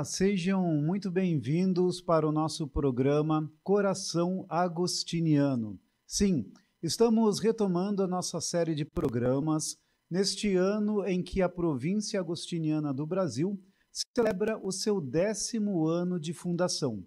Olá, sejam muito bem-vindos para o nosso programa Coração Agostiniano. Sim, estamos retomando a nossa série de programas neste ano em que a província agostiniana do Brasil celebra o seu décimo ano de fundação.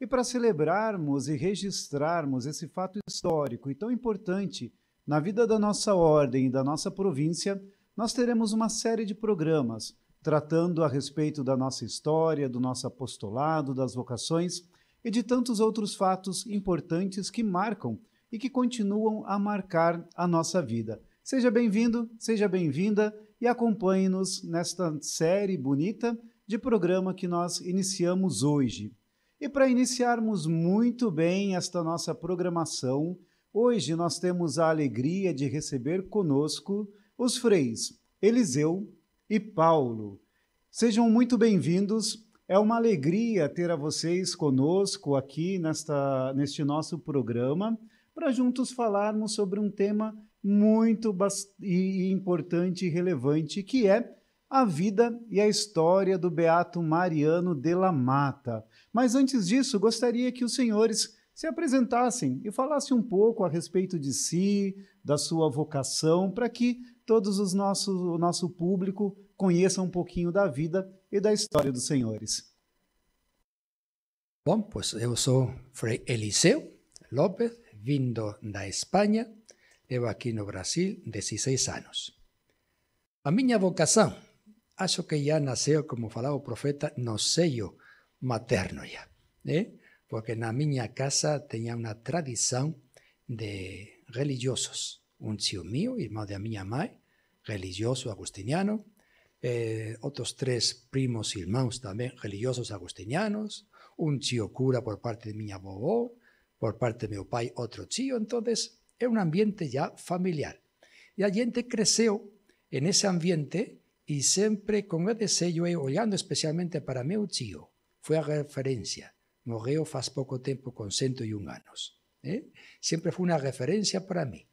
E para celebrarmos e registrarmos esse fato histórico e tão importante na vida da nossa ordem e da nossa província, nós teremos uma série de programas tratando a respeito da nossa história, do nosso apostolado, das vocações e de tantos outros fatos importantes que marcam e que continuam a marcar a nossa vida. Seja bem-vindo, seja bem-vinda e acompanhe-nos nesta série bonita de programa que nós iniciamos hoje. E para iniciarmos muito bem esta nossa programação, hoje nós temos a alegria de receber conosco os freis Eliseu, e Paulo. Sejam muito bem-vindos. É uma alegria ter a vocês conosco aqui nesta, neste nosso programa para juntos falarmos sobre um tema muito e importante e relevante que é a vida e a história do Beato Mariano de la Mata. Mas antes disso, gostaria que os senhores se apresentassem e falassem um pouco a respeito de si, da sua vocação, para que todos os nossos, o nosso público conheça um pouquinho da vida e da história dos senhores. Bom, pois eu sou Frei Eliseu López, vindo da Espanha, eu aqui no Brasil 16 anos. A minha vocação, acho que já nasceu, como falava o profeta, no seio materno já. Né? Eh? porque la miña casa tenía una tradición de religiosos. Un tío mío, hermano de mi mãe, religioso agustiniano, eh, otros tres primos y hermanos también religiosos agustinianos, un tío cura por parte de mi bobo, por parte de mi pai otro tío, entonces es un ambiente ya familiar. Y la gente creció en ese ambiente y siempre con el deseo y eh, olhando especialmente para mi tío, fue a referencia. Morreo faz poco tiempo con 101 años. ¿eh? Siempre fue una referencia para mí.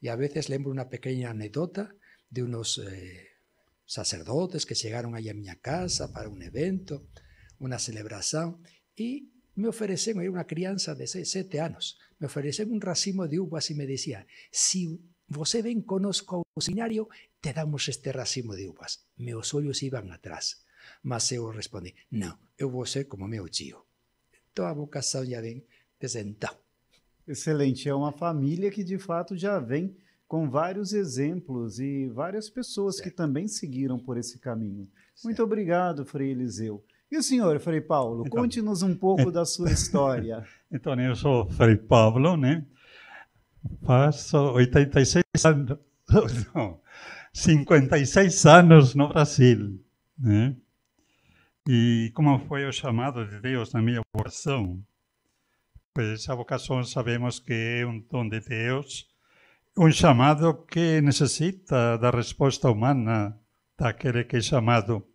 Y a veces lembro una pequeña anécdota de unos eh, sacerdotes que llegaron ahí a mi casa para un evento, una celebración, y me ofrecen, era una crianza de 7 años, me ofrecen un racimo de uvas y me decían, si vos ven conozco un cocinario, te damos este racimo de uvas. Meus ollos iban atrás, mas eu no, non, eu vou ser como meu tío. Então a vocação já vem desde então. Excelente. É uma família que de fato já vem com vários exemplos e várias pessoas certo. que também seguiram por esse caminho. Certo. Muito obrigado, Frei Eliseu. E o senhor, Frei Paulo, então, conte-nos um pouco da sua história. Então, né, eu sou Frei Paulo, né? Faço 86 anos, não, 56 anos no Brasil, né? E como foi o chamado de Deus na minha vocação? Pois a vocação sabemos que é um dom de Deus, um chamado que necessita da resposta humana daquele que é chamado.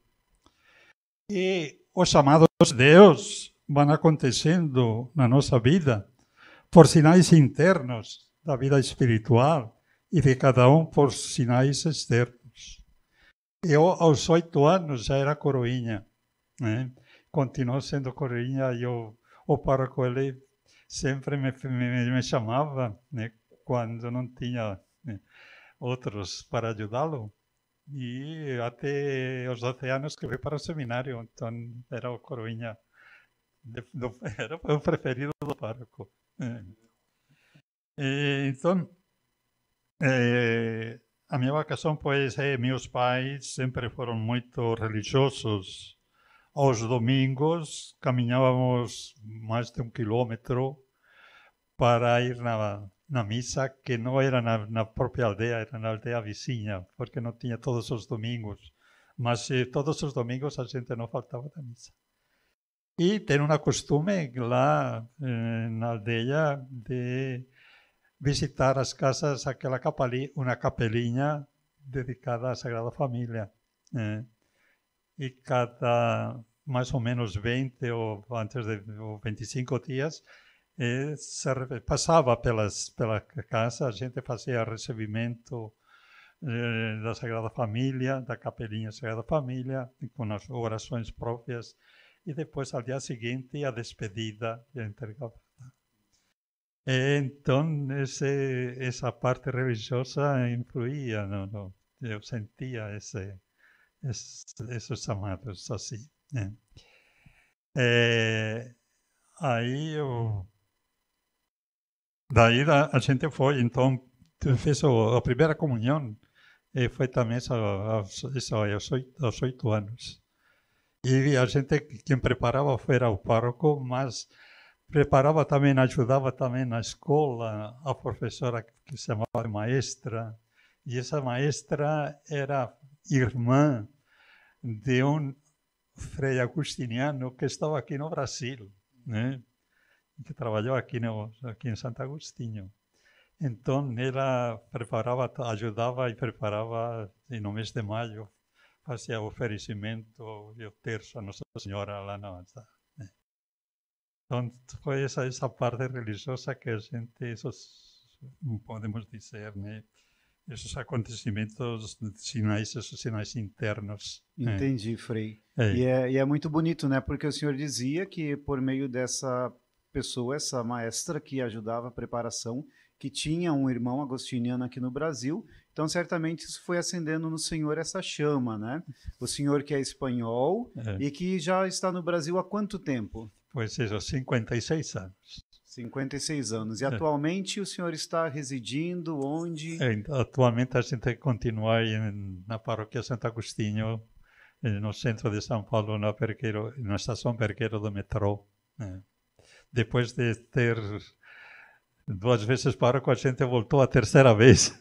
E os chamados de Deus vão acontecendo na nossa vida por sinais internos da vida espiritual e de cada um por sinais externos. Eu, aos oito anos, já era coroinha né? Continuou sendo coroinha e eu, o pároco ele sempre me, me, me chamava, né? Quando não tinha né? outros para ajudá-lo. E até os 12 anos que fui para o seminário, então era o coroinha, de, do, era o preferido do pároco. Né. então, é, a minha vocação, pois, é, meus pais sempre foram muito religiosos, los domingos caminábamos más de un kilómetro para ir a la misa, que no era en la propia aldea, era en la aldea vecina porque no tenía todos los domingos. Mas eh, todos los domingos a gente no faltaba la misa. y e tenía una costumbre lá la eh, aldea de visitar las casas, la capelinha una capeliña dedicada la Sagrada Familia. Eh. y cada más o menos 20 o antes de o 25 dias eh, se, passava pelas, pela casa, a gente fazia recebimento eh, da Sagrada Família, da Capelinha Sagrada Família, com as orações próprias, e depois, ao dia seguinte, a despedida e a entrega. então, eh, esse, essa parte religiosa influía, não, não, eu sentia esse, esses chamados assim. Né? É, aí eu. Daí a, a, gente foi, então, fez o, a primeira comunhão, e foi também só, aos, aos, oito, aos oito anos. E a gente, quem preparava era o pároco, mas preparava também, ajudava também na escola, a professora que se chamava maestra, e essa maestra era irmã de un frei agustiniano que estaba aquí no Brasil, eh, que trabajó aquí en Santo Agustín. Entonces, ela preparaba ajudava e preparava en mes de mayo hacía oferecimento y o a Nuestra Señora la Navidad. Eh. Entonces, fue parte religiosa que a gente, podemos decir, ¿no? esses acontecimentos sinais, esses sinais internos. Né? Entendi, é. Frei. É. E, é, e é muito bonito, né? Porque o senhor dizia que por meio dessa pessoa, essa maestra que ajudava a preparação, que tinha um irmão agostiniano aqui no Brasil, então certamente isso foi acendendo no senhor essa chama, né? O senhor que é espanhol é. e que já está no Brasil há quanto tempo? Pois é, seja, 56 anos. 56 anos. E é. atualmente é. o senhor está residindo onde? É, então, atualmente a gente continua aí na paróquia Santo Agostinho, eh, no centro de São Paulo, na, Perqueiro, na estação Perqueiro do metrô. Né. Depois de ter duas vezes com a gente voltou a terceira vez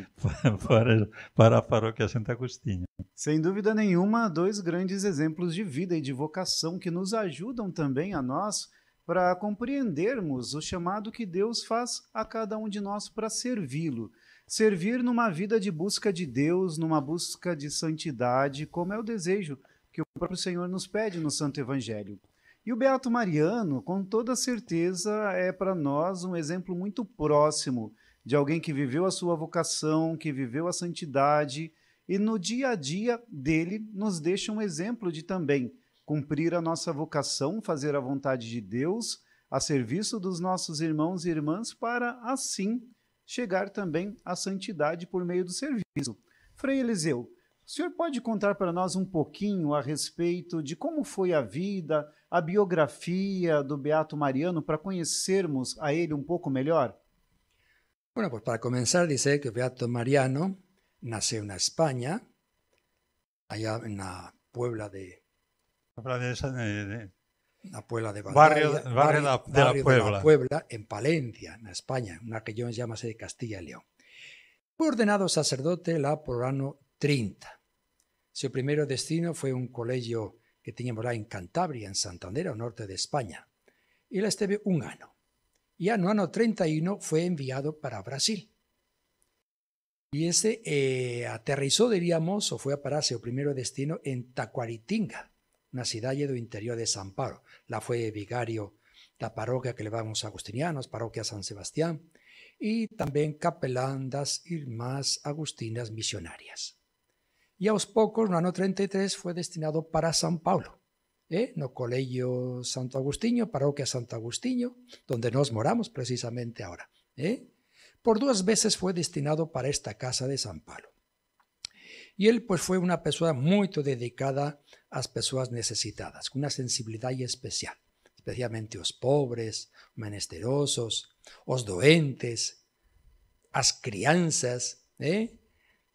para, para a paróquia Santo Agostinho. Sem dúvida nenhuma, dois grandes exemplos de vida e de vocação que nos ajudam também a nós para compreendermos o chamado que Deus faz a cada um de nós para servi-lo. Servir numa vida de busca de Deus, numa busca de santidade, como é o desejo que o próprio Senhor nos pede no Santo Evangelho. E o Beato Mariano, com toda certeza, é para nós um exemplo muito próximo de alguém que viveu a sua vocação, que viveu a santidade e no dia a dia dele nos deixa um exemplo de também cumprir a nossa vocação, fazer a vontade de Deus, a serviço dos nossos irmãos e irmãs, para assim chegar também à santidade por meio do serviço. Frei Eliseu, o senhor pode contar para nós um pouquinho a respeito de como foi a vida, a biografia do Beato Mariano, para conhecermos a ele um pouco melhor? Bueno, pues para comenzar, dice que Beato Mariano nació en España, allá en la Puebla de La de, La Puebla de barrio, de, la, barrio de, Puebla, en Palencia, en España, una que yo de Castilla y León. Fue ordenado sacerdote la por el año 30. Su primer destino fue un colegio que teníamos en Cantabria, en Santander, al norte de España. Y la esteve un año. Y en el año 31 fue enviado para Brasil. Y ese eh, aterrizó, diríamos, o fue a pararse su primer destino en Tacuaritinga, nacida cidade do interior de San Pablo. la foi vigario la parroquia que levamos agustinianos, parroquia San Sebastián, y también capelandas y más Agustinas Misionarias. E aos poucos, no ano 33, fue destinado para San Paulo, eh? no Colegio Santo Agustino, parroquia Santo Agustino, donde nos moramos precisamente ahora. Eh? Por dos veces fue destinado para esta casa de San Pablo. Y él pues fue una persona muy dedicada las personas necesitadas, con una sensibilidad especial, especialmente los pobres, menesterosos, los doentes, las crianzas. ¿eh?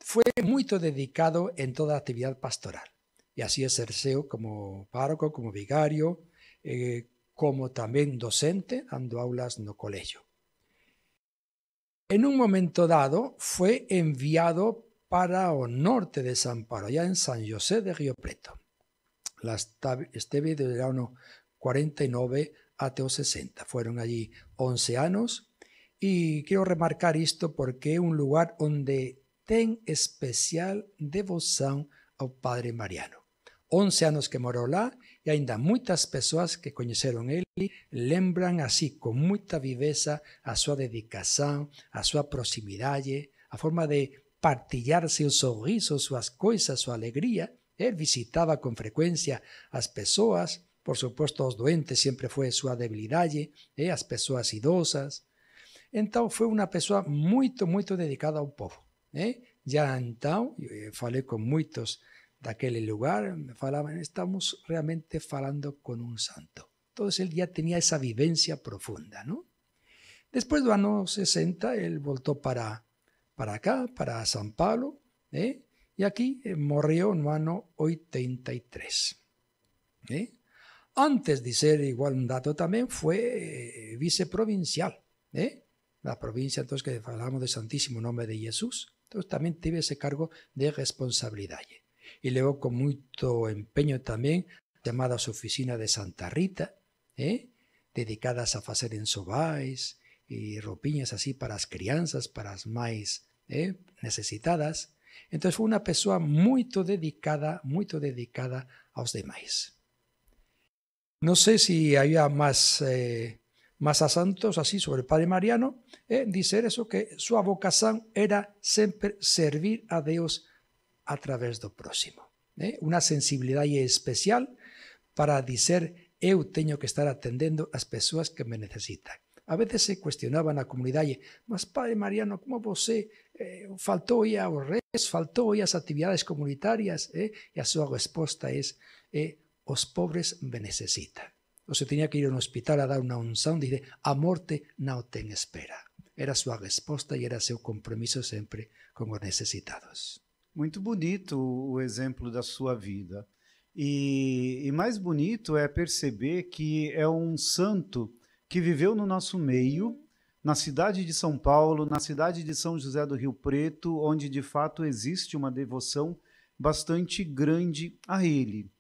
Fue muy dedicado en toda actividad pastoral. Y así es Cerceo como párroco, como vigario, eh, como también docente, dando aulas no colegio. En un momento dado fue enviado para o norte de San Pablo, allá en San José de Río Preto. La esteve de verano 49 a 60. Fueron allí 11 años. y quiero remarcar esto porque es un lugar donde ten especial devoción al Padre Mariano. 11 años que moró lá y ainda muchas personas que conocieron él y lembran así con mucha viveza a su dedicación, a su proximidad, a forma de Partillar sus sorriso, suas cosas, su alegría. Él visitaba con frecuencia a las personas. por supuesto, los doentes, siempre fue su debilidad. Las ¿eh? las pessoas idosas. Entonces, fue una persona muy, muy dedicada ao povo. ¿eh? Ya ya yo eu eh, falei muchos de aquel lugar, me falaban estamos realmente falando con un santo. Entonces, él ya tenía esa vivencia profunda, ¿no? Después de ano 60, él voltó para para acá, para San Pablo, ¿eh? y aquí morrió en año 83. ¿eh? Antes de ser igual un dato también fue eh, viceprovincial, ¿eh? la provincia entonces que hablamos del Santísimo Nombre de Jesús, entonces también tiene ese cargo de responsabilidad. Y luego con mucho empeño también llamada su oficina de Santa Rita, dedicadas a hacer ensobáis y ropiñas así para las crianzas, para las más ¿eh? necesitadas. entonces fue una persona muy dedicada, muy dedicada a los demás no sé si más eh, más asuntos así sobre el Padre Mariano, eh, dice eso, que su vocación era siempre servir a Dios a través do próximo. ¿eh? Una sensibilidad especial para decir, yo tengo que estar atendiendo a las personas que me necesitan. A veces se cuestionaba en a comunidad mas Padre Mariano, cómo vos eh, faltó hoy aos reis, faltou hoy a actividades comunitarias, eh, a sua resposta é eh, os pobres me necesitan. O se tenía que ir a un hospital a dar una unción, dice, a morte não ten espera. Era sua resposta e era seu compromiso sempre con os necesitados. Muito bonito o exemplo da sua vida. E, e, mais bonito é perceber que é um santo que viveu no nosso meio na cidade de São Paulo, na cidade de São José do Rio Preto, onde de fato existe uma devoção bastante grande a ele.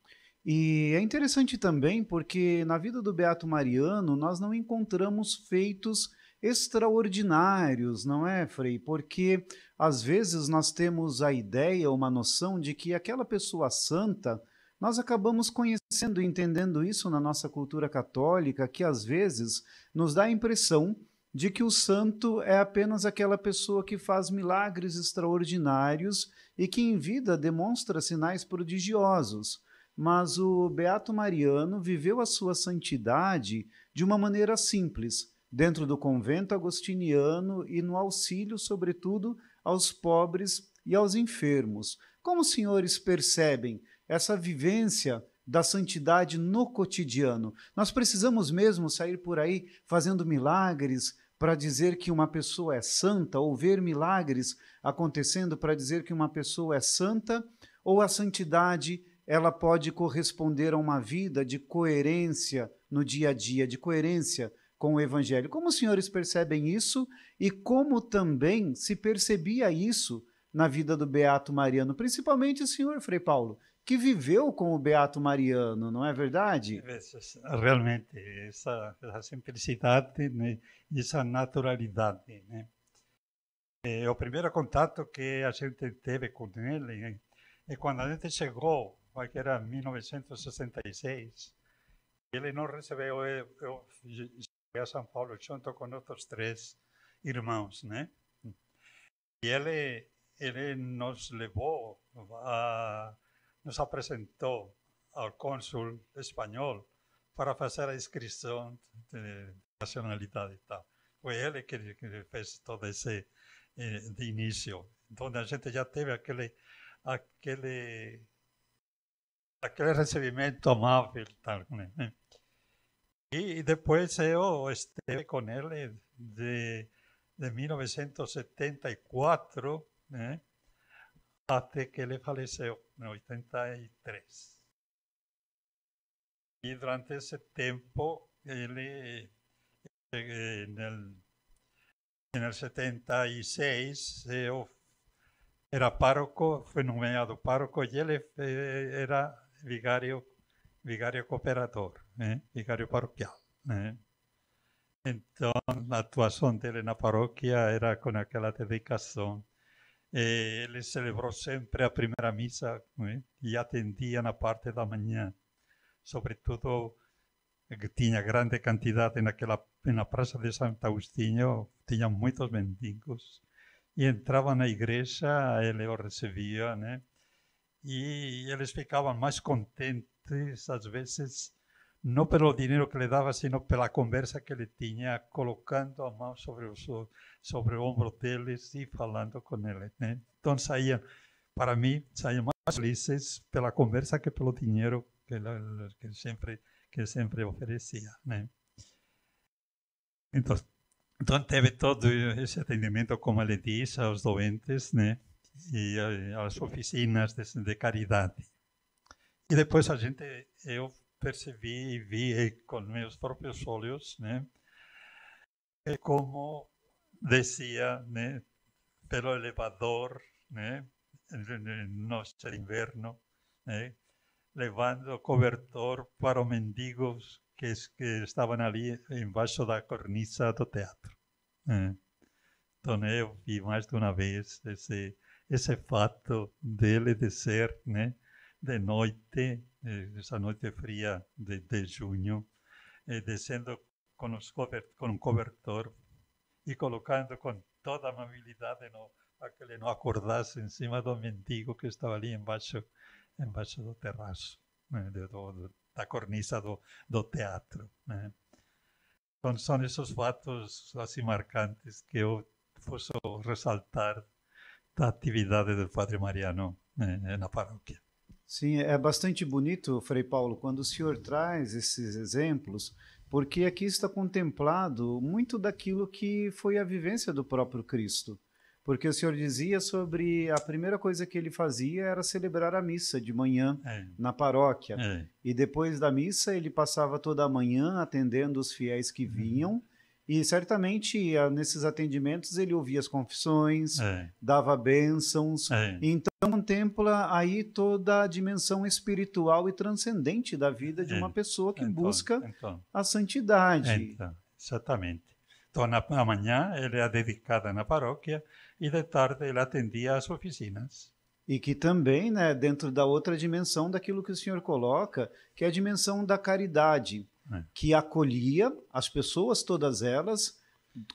E é interessante também porque na vida do Beato Mariano nós não encontramos feitos extraordinários, não é, Frei? Porque às vezes nós temos a ideia, uma noção de que aquela pessoa santa, nós acabamos conhecendo e entendendo isso na nossa cultura católica, que às vezes nos dá a impressão de que o santo é apenas aquela pessoa que faz milagres extraordinários e que em vida demonstra sinais prodigiosos. Mas o Beato Mariano viveu a sua santidade de uma maneira simples, dentro do convento agostiniano e no auxílio, sobretudo, aos pobres e aos enfermos. Como os senhores percebem essa vivência da santidade no cotidiano. Nós precisamos mesmo sair por aí fazendo milagres, para dizer que uma pessoa é santa, ou ver milagres acontecendo para dizer que uma pessoa é santa, ou a santidade ela pode corresponder a uma vida de coerência no dia a dia, de coerência com o evangelho. Como os senhores percebem isso e como também se percebia isso na vida do beato Mariano, principalmente o senhor Frei Paulo, que viveu com o Beato Mariano, não é verdade? É, é, realmente, essa, essa simplicidade, né? essa naturalidade. Né? É, o primeiro contato que a gente teve com ele né? é quando a gente chegou, que era 1966, ele não recebeu, eu, cheguei a São Paulo junto com outros três irmãos, né? E ele, ele nos levou a nos presentó al cónsul español para hacer la inscripción de nacionalidad y tal. Fue él que, que fez todo ese eh, de inicio. donde la gente ya teve aquel, aquel, recibimiento amable. Y después yo estuve con él eh, de, 1974 ¿eh? hasta que él falleció. 1983. Y durante ese tiempo, él, eh, eh, en, el, en el 76 eh, era párroco, fue nombrado párroco y él era vigario cooperador, ¿eh? parroquial. Entonces, la actuación de él en la parroquia era con aquella dedicación e eh, ele celebró siempre a primera misa ¿eh? y parte de la parte Sobre todo, eh, que tenía grande cantidad en la plaza de Santo Agustín, tenía muchos mendigos. Y entraban a igreja, él o recebia, y ellos ficaban ficaban más contentes, às veces no por el dinero que le daba, sino por la conversa que le tenía, colocando a mano sobre el sobre hombro ombro y e con él. Entonces, Né? Então, mí para mim, más mais felices la conversa que pelo dinero que que siempre que siempre ofrecía todo ese atendimiento, como le dice a los doentes y a las oficinas de, caridad. Y después, depois a gente, percebi e vi eh, com meus próprios olhos, né? É como descia, né? Pelo elevador, né? né inverno, né? Levando cobertor para os mendigos que, que estavam ali embaixo da cornisa do teatro. Né? Então né, eu vi mais de uma vez esse esse fato dele de ser, né? De noite Eh, esa noche fría de, junio, eh, descendo con, con un cobertor y colocando con toda amabilidad de a que le no acordase encima un mendigo que estaba allí en baixo do terrazo eh, de, do, da cornisa do, do teatro. Son esos son fatos así marcantes que yo posso resaltar la actividad del Padre Mariano en la parroquia. Sim, é bastante bonito, Frei Paulo, quando o senhor traz esses exemplos, porque aqui está contemplado muito daquilo que foi a vivência do próprio Cristo. Porque o senhor dizia sobre a primeira coisa que ele fazia era celebrar a missa de manhã é. na paróquia. É. E depois da missa ele passava toda a manhã atendendo os fiéis que uhum. vinham. Uhum e certamente ah, nesses atendimentos ele ouvia as confissões, é. dava bênçãos. É. Então contempla aí toda a dimensão espiritual e transcendente da vida de uma é. pessoa que então, busca então, a santidade. Então, exatamente. Então na, na manhã ele era é dedicada na paróquia e de tarde ele atendia às oficinas. E que também, né, dentro da outra dimensão daquilo que o senhor coloca, que é a dimensão da caridade é. que acolhia as pessoas, todas elas,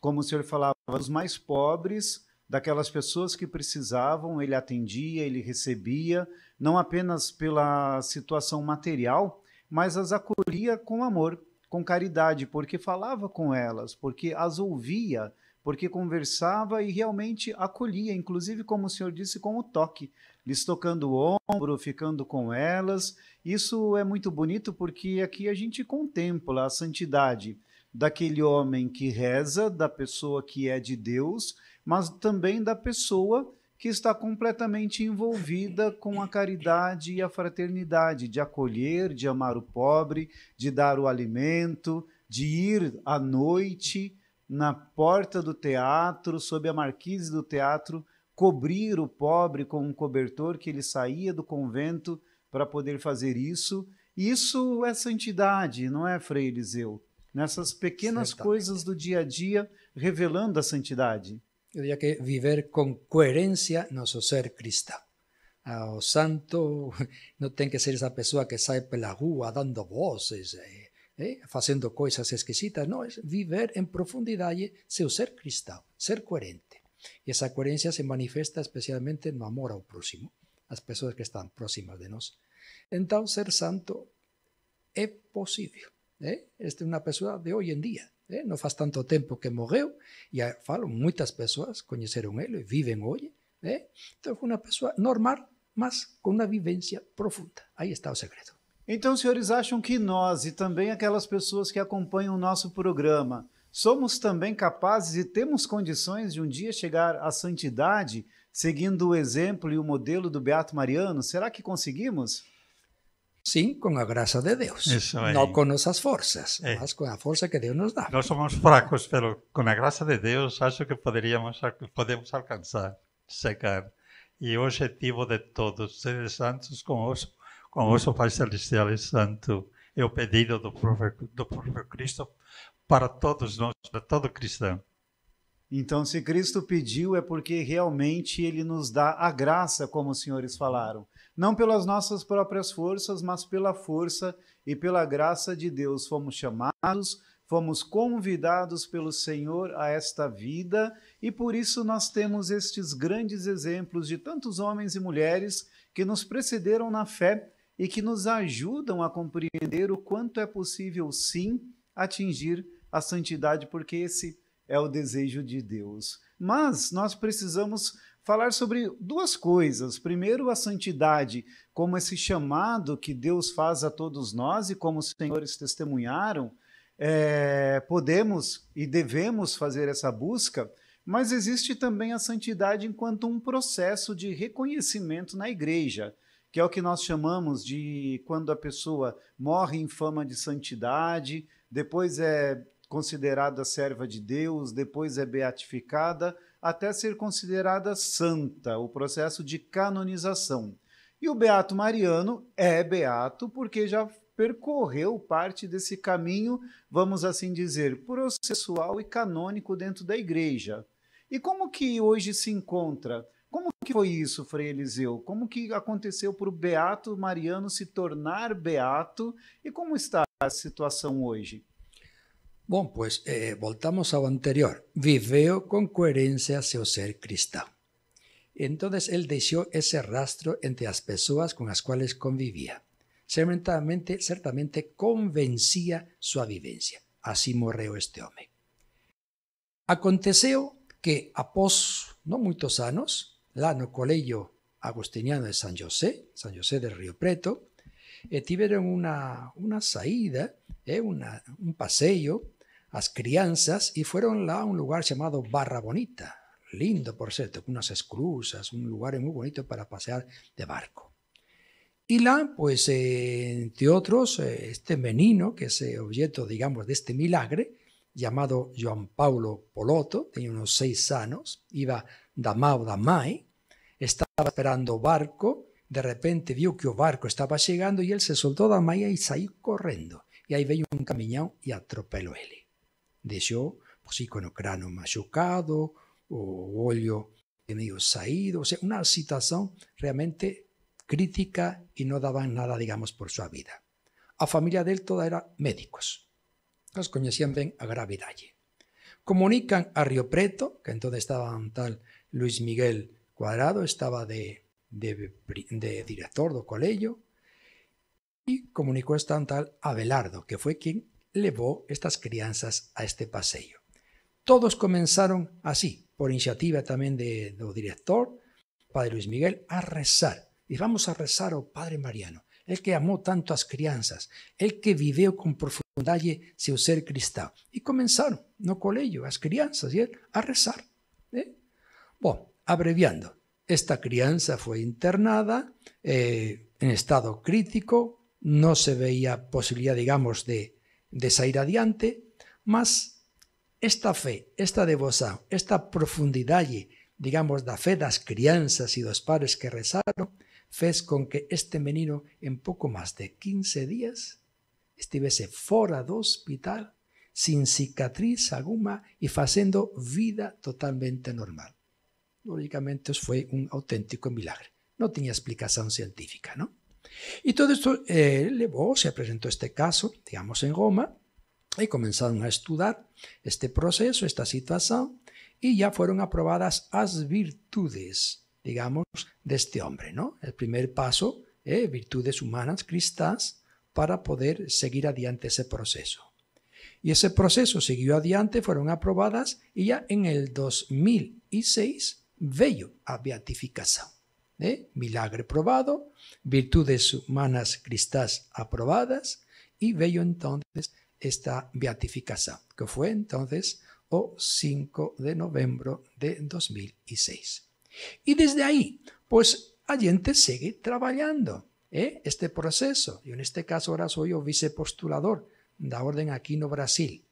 como o senhor falava, os mais pobres, daquelas pessoas que precisavam, ele atendia, ele recebia, não apenas pela situação material, mas as acolhia com amor, com caridade, porque falava com elas, porque as ouvia porque conversava e realmente acolhia, inclusive, como o senhor disse, com o toque, lhes tocando o ombro, ficando com elas. Isso é muito bonito porque aqui a gente contempla a santidade daquele homem que reza, da pessoa que é de Deus, mas também da pessoa que está completamente envolvida com a caridade e a fraternidade, de acolher, de amar o pobre, de dar o alimento, de ir à noite na porta do teatro, sob a marquise do teatro, cobrir o pobre com um cobertor que ele saía do convento para poder fazer isso. Isso é santidade, não é, Frei Eliseu? Nessas pequenas Certamente. coisas do dia a dia, revelando a santidade. Eu diria que viver com coerência nosso ser cristão. Ah, o santo não tem que ser essa pessoa que sai pela rua dando vozes, eh, ¿eh? haciendo cosas exquisitas, no, es vivir en profundidad y ser cristal, ser coherente y esa coherencia se manifiesta especialmente en amor al próximo, las personas que están próximas de nosotros, entonces ser santo es posible, ¿eh? es Esta una persona de hoy en día, ¿eh? no hace tanto tiempo que morreu, y falo, muchas personas, conocieron él y viven hoy entonces Entonces, una una normal, más con una vivencia profunda. ahí está el secreto Então, senhores acham que nós e também aquelas pessoas que acompanham o nosso programa somos também capazes e temos condições de um dia chegar à santidade seguindo o exemplo e o modelo do Beato Mariano? Será que conseguimos? Sim, com a graça de Deus. Isso Não com nossas forças, é. mas com a força que Deus nos dá. Nós somos fracos, mas com a graça de Deus, acho que poderíamos, podemos alcançar, chegar. E o objetivo de todos, seres santos os com isso Pai Celestial e Santo, é o pedido do próprio, do próprio Cristo para todos nós, para todo cristão. Então, se Cristo pediu, é porque realmente Ele nos dá a graça, como os senhores falaram. Não pelas nossas próprias forças, mas pela força e pela graça de Deus fomos chamados, fomos convidados pelo Senhor a esta vida e por isso nós temos estes grandes exemplos de tantos homens e mulheres que nos precederam na fé e que nos ajudam a compreender o quanto é possível, sim, atingir a santidade, porque esse é o desejo de Deus. Mas nós precisamos falar sobre duas coisas. Primeiro, a santidade, como esse chamado que Deus faz a todos nós e como os senhores testemunharam, é, podemos e devemos fazer essa busca, mas existe também a santidade enquanto um processo de reconhecimento na igreja que é o que nós chamamos de quando a pessoa morre em fama de santidade, depois é considerada serva de Deus, depois é beatificada, até ser considerada santa, o processo de canonização. E o beato mariano é beato porque já percorreu parte desse caminho, vamos assim dizer, processual e canônico dentro da igreja. E como que hoje se encontra como que foi isso, Frei Eliseu? Como que aconteceu para o Beato Mariano se tornar beato e como está a situação hoje? Bom, pois eh, voltamos ao anterior. Viveu com coerência seu ser cristão. Então, ele deixou esse rastro entre as pessoas com as quais convivia. Certamente, certamente convencia sua vivência. Assim morreu este homem. Aconteceu que após não muitos anos, l'anno Colegio Agustiniano de San José, San José del Río Preto, eh, tuvieron una, una saída, eh, un paseo, las crianzas, y fueron a un lugar llamado Barra Bonita, lindo por cierto, con unas esclusas, un lugar muy bonito para pasear de barco. Y la pues, eh, entre otros, eh, este menino, que es objeto, digamos, de este milagre, llamado Juan Paulo Poloto, tenía unos seis años, iba Damá o estaba esperando barco, de repente vio que el barco estaba llegando y él se soltó damaya y salió corriendo y ahí aí veio un y e él. él de él sí con el machucado, o olho medio saído, o sea, una situación realmente crítica y no daban nada, digamos, por su vida. A familia de él toda era médicos. Los conocían bien a gravedad. Comunican a Río Preto, que entonces estaba tal Luis Miguel Cuadrado estaba de, de, de director do colegio y comunicó esta tal Abelardo, que fue quien llevó estas crianzas a este paseo. Todos comenzaron así, por iniciativa también de, do director, Padre Luis Miguel, a rezar. Y vamos a rezar o oh Padre Mariano, el que amó tanto a las crianzas, el que vivió con profundidad su ser cristal. Y comenzaron no Colegio las crianzas él, a rezar. Bueno, abreviando, esta crianza fue internada eh, en estado crítico, no se veía posibilidad, digamos, de, de salir adiante, mas esta fe, esta devoción, esta profundidad, digamos, la fe de las crianzas y los pares que rezaron, fez con que este menino en poco más de 15 días estuviese fuera de hospital sin cicatriz alguna, y haciendo vida totalmente normal lógicamente fue un auténtico milagro. No tenía explicación científica, ¿no? Y todo esto eh, se presentó este caso, digamos, en Roma, y comenzaron a estudiar este proceso, esta situación, y ya fueron aprobadas las virtudes, digamos, de este hombre, ¿no? El primer paso, eh, virtudes humanas, cristas, para poder seguir adiante ese proceso. Y ese proceso siguió adiante, fueron aprobadas, y ya en el 2006 vello a beatificación, ¿eh? Milagre probado, virtudes humanas cristas aprobadas y vello entonces esta beatificación, que fue entonces o 5 de noviembre de 2006. Y desde ahí, pues la sigue trabajando ¿eh? este proceso. Y en este caso ahora soy el vicepostulador de la Orden Aquino Brasil.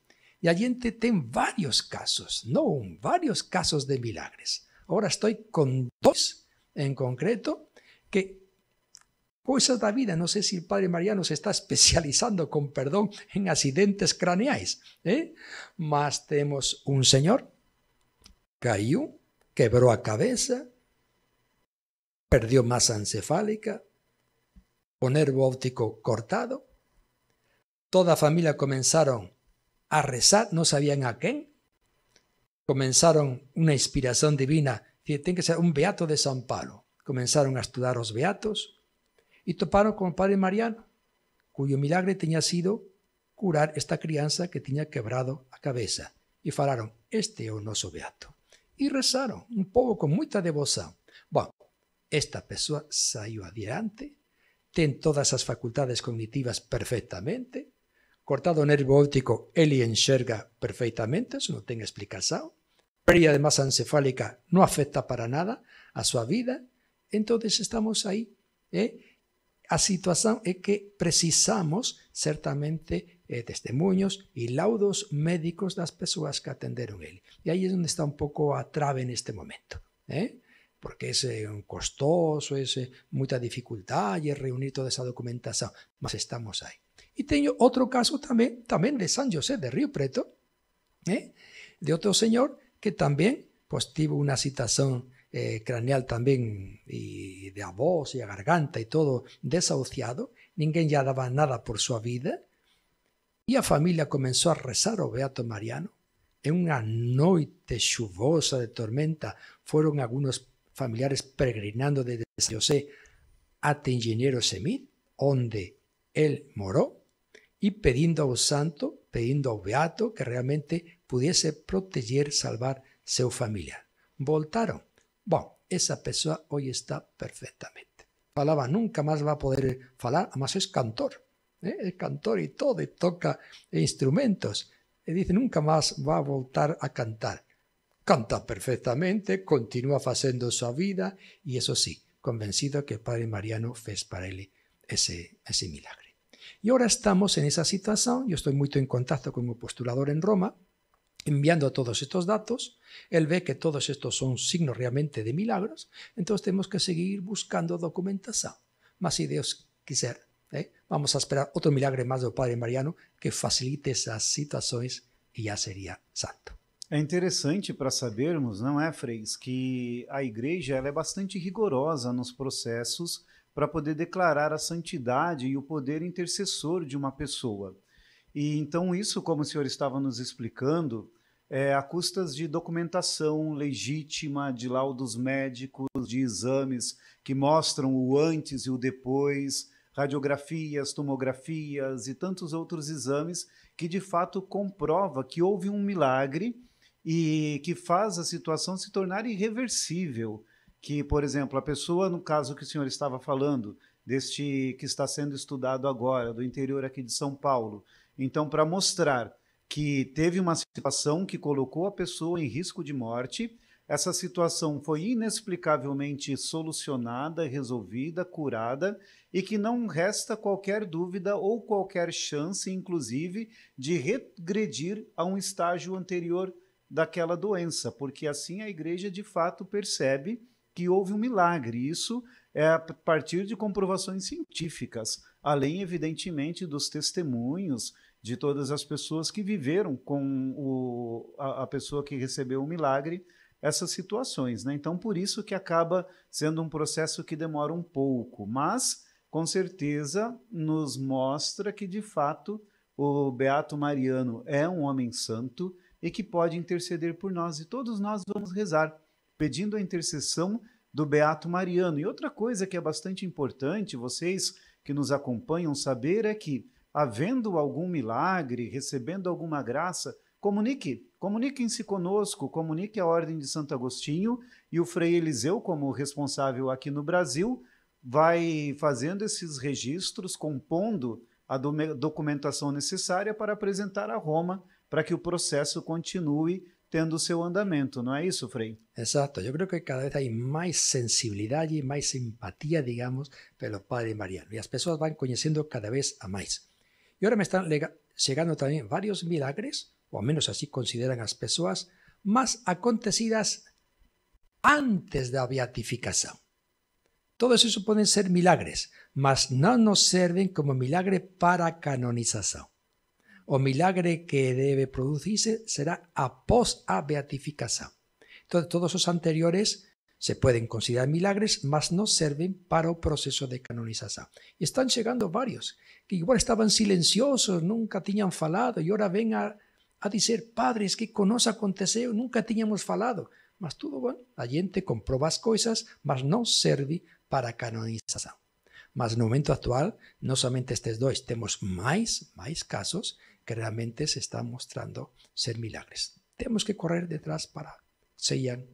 Y la gente tiene varios casos, no varios casos de milagres. Ahora estoy con dos en concreto que cosas de la vida. No sé si el padre Mariano se está especializando, con perdón, en accidentes craneales. ¿eh? Más tenemos un señor, cayó, quebró a cabeza, perdió masa encefálica, con nervio óptico cortado. Toda familia comenzaron a rezar, no sabían a quién, comenzaron una inspiración divina, tiene que ser un beato de San Pablo. Comenzaron a estudiar los beatos y toparon con el padre Mariano, cuyo milagre tenía sido curar esta crianza que tenía quebrado la cabeza. Y falaron, este es un oso beato. Y rezaron un poco con mucha devoción. Bueno, esta persona salió adelante, tiene todas las facultades cognitivas perfectamente, cortado el nervio óptico, él enxerga perfectamente, eso no tiene explicación y además encefálica no afecta para nada a su vida, entonces estamos ahí, ¿eh? a situación es que precisamos ciertamente eh, testimonios y laudos médicos de las personas que atenderon él. Y ahí es donde está un poco a en este momento. Eh? Porque es eh, es eh, costoso, dificultad y es reunir toda esa documentación, más estamos ahí y tengo otro caso también también de San José de Río Preto, eh? de otro señor que también pues tuvo una situación eh, craneal también y de a voz y a garganta y todo desahuciado, Ningún ya daba nada por su vida, y la familia comenzó a rezar o Beato Mariano. En una noche chuvosa de tormenta fueron algunos familiares peregrinando desde San José ate Ingeniero Semit, donde él moró y pidiendo a un santo, pidiendo a beato que realmente pudiese proteger, salvar su familia. Voltaron. Bueno, esa persona hoy está perfectamente. Falaba, nunca más va a poder hablar, además es cantor. ¿eh? cantor y todo, toca instrumentos. Y dice, nunca más va a voltar a cantar. Canta perfectamente, continúa haciendo su vida, y eso sí, convencido que el Padre Mariano fez para él ese, ese milagro. Y ahora estamos en esa situación, yo estoy muy en contacto con mi postulador en Roma, enviando todos estos datos, él ve que todos estos son signos realmente de milagros, entonces tenemos que seguir buscando documentación, más si Dios quisiera. ¿eh? Vamos a esperar otro milagro más del Padre Mariano que facilite esas situaciones y ya sería santo. É interesante para sabermos, ¿no, é, Freis, que a iglesia é bastante rigorosa nos procesos, para poder declarar a santidade e o poder intercessor de uma pessoa. E então isso, como o senhor estava nos explicando, é a custas de documentação legítima, de laudos médicos, de exames que mostram o antes e o depois, radiografias, tomografias e tantos outros exames que de fato comprova que houve um milagre e que faz a situação se tornar irreversível que, por exemplo, a pessoa, no caso que o senhor estava falando, deste que está sendo estudado agora, do interior aqui de São Paulo. Então, para mostrar que teve uma situação que colocou a pessoa em risco de morte, essa situação foi inexplicavelmente solucionada, resolvida, curada e que não resta qualquer dúvida ou qualquer chance, inclusive, de regredir a um estágio anterior daquela doença, porque assim a igreja de fato percebe que houve um milagre. Isso é a partir de comprovações científicas, além, evidentemente, dos testemunhos de todas as pessoas que viveram com o, a, a pessoa que recebeu o milagre essas situações. Né? Então, por isso que acaba sendo um processo que demora um pouco, mas com certeza nos mostra que, de fato, o Beato Mariano é um homem santo e que pode interceder por nós, e todos nós vamos rezar pedindo a intercessão do Beato Mariano. E outra coisa que é bastante importante, vocês que nos acompanham saber, é que, havendo algum milagre, recebendo alguma graça, comunique. Comuniquem-se conosco, comunique a Ordem de Santo Agostinho e o Frei Eliseu, como responsável aqui no Brasil, vai fazendo esses registros, compondo a documentação necessária para apresentar a Roma, para que o processo continue tendo seu andamento, não é isso, Frei? Exato. Eu creio que cada vez há mais sensibilidade e mais simpatia, digamos, pelo Padre padres marianos. As pessoas vão conhecendo cada vez a mais. E agora me estão chegando também vários milagres, ou al menos assim consideram as pessoas, mas acontecidas antes da beatificação. Todos esses podem ser milagres, mas não nos servem como milagre para canonização. o milagre que debe producirse será após a beatificación. Entonces, todos los anteriores se pueden considerar milagres, mas no sirven para el proceso de canonización. Y están llegando varios que igual estaban silenciosos, nunca tenían falado, y ahora ven a, a dizer, padres, que con nos nunca teníamos falado. Mas todo bueno. la gente comprueba las cosas, mas no sirve para canonización. Mas el momento actual, no solamente estos dos, tenemos más más casos que realmente se están mostrando ser milagres. Tenemos que correr detrás para que sean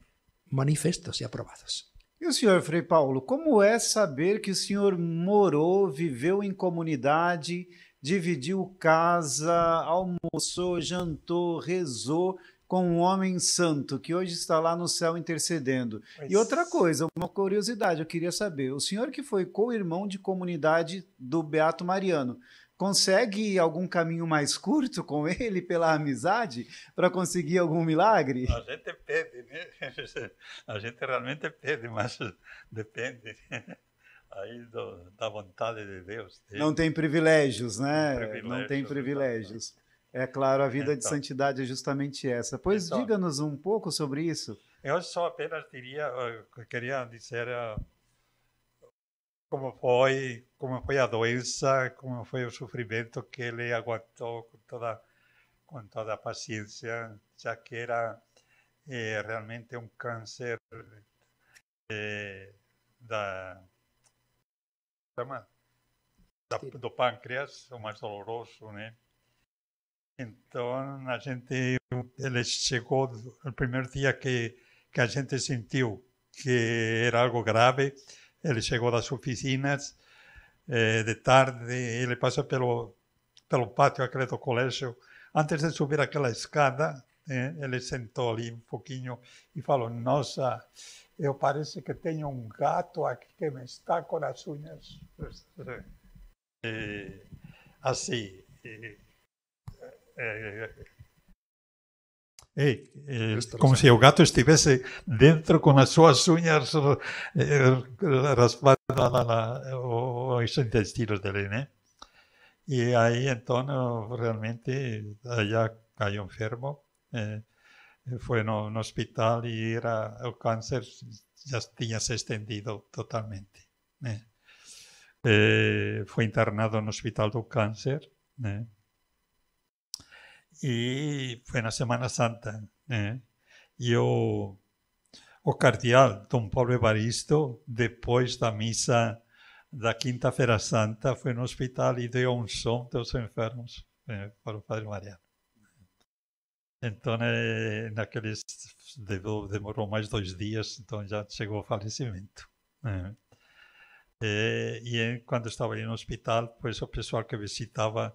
manifestos y aprobados. E o senhor Frei Paulo, como é saber que o senhor morou, viveu em comunidade, dividiu casa, almoçou, jantou, rezou com um homem santo que hoje está lá no céu intercedendo? Pois. E outra coisa, uma curiosidade, eu queria saber, o senhor que foi co-irmão de comunidade do Beato Mariano, consegue algum caminho mais curto com ele pela amizade para conseguir algum milagre? A gente pede, né? A gente realmente pede, mas depende né? aí do, da vontade de Deus. Né? Não tem privilégios, né? Não, privilégios, Não tem privilégios. É claro, a vida então, de santidade é justamente essa. Pois então, diga-nos um pouco sobre isso. Eu só apenas diria, eu eh, queria dizer eh, como foi como foi a doença, como foi o sofrimento que ele aguentou com toda com toda a paciência, já que era eh, realmente um câncer eh, da, chama, da, do pâncreas, o mais doloroso, né? Então a gente, ele chegou no primeiro dia que que a gente sentiu que era algo grave, ele chegou das oficinas eh, de tarde, ele passa pelo, pelo pátio aquele do colégio. Antes de subir aquela escada, ele eh, sentou ali um pouquinho e falou: Nossa, eu parece que tenho um gato aqui que me está com as unhas. assim. Eh, como si el gato estuviese dentro con las suas uñas eh, eh raspando os intestinos dele, né? Y ahí, entonces, realmente, allá cayó enfermo. Eh, fue en no, hospital y era cáncer ya se había extendido totalmente. Fue internado en un hospital de cáncer, e foi na Semana Santa, né? E o, o cardeal Dom Paulo Evaristo, depois da missa da Quinta-feira Santa, foi no hospital e deu um som dos enfermos né, para o Padre Mariano. Então, é, naqueles demorou mais dois dias, então já chegou ao falecimento. Né? ¿eh? E, eh, e quando estava ali no hospital, pois o pessoal que visitava